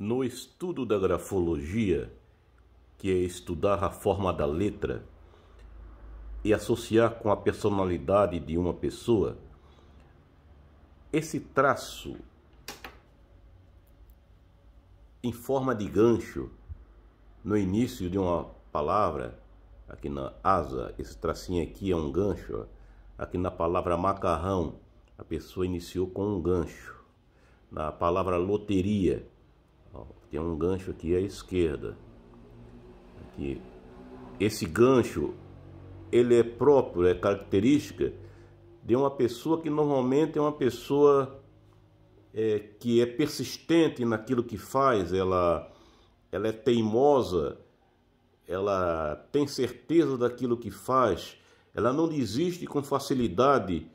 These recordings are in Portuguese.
no estudo da grafologia, que é estudar a forma da letra e associar com a personalidade de uma pessoa, esse traço em forma de gancho no início de uma palavra, aqui na asa, esse tracinho aqui é um gancho, aqui na palavra macarrão, a pessoa iniciou com um gancho. Na palavra loteria, tem um gancho aqui à esquerda. Aqui. Esse gancho, ele é próprio, é característica de uma pessoa que normalmente é uma pessoa é, que é persistente naquilo que faz, ela, ela é teimosa, ela tem certeza daquilo que faz, ela não desiste com facilidade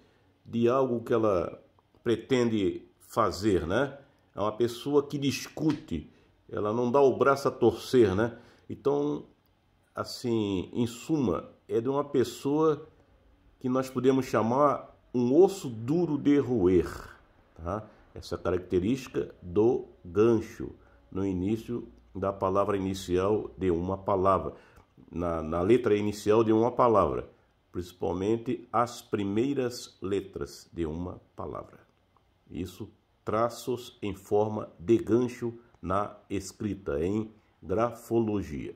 de algo que ela pretende fazer, né? é uma pessoa que discute, ela não dá o braço a torcer, né? Então, assim, em suma, é de uma pessoa que nós podemos chamar um osso duro de roer, tá? Essa característica do gancho no início da palavra inicial de uma palavra, na, na letra inicial de uma palavra, principalmente as primeiras letras de uma palavra. Isso traços em forma de gancho na escrita, em grafologia.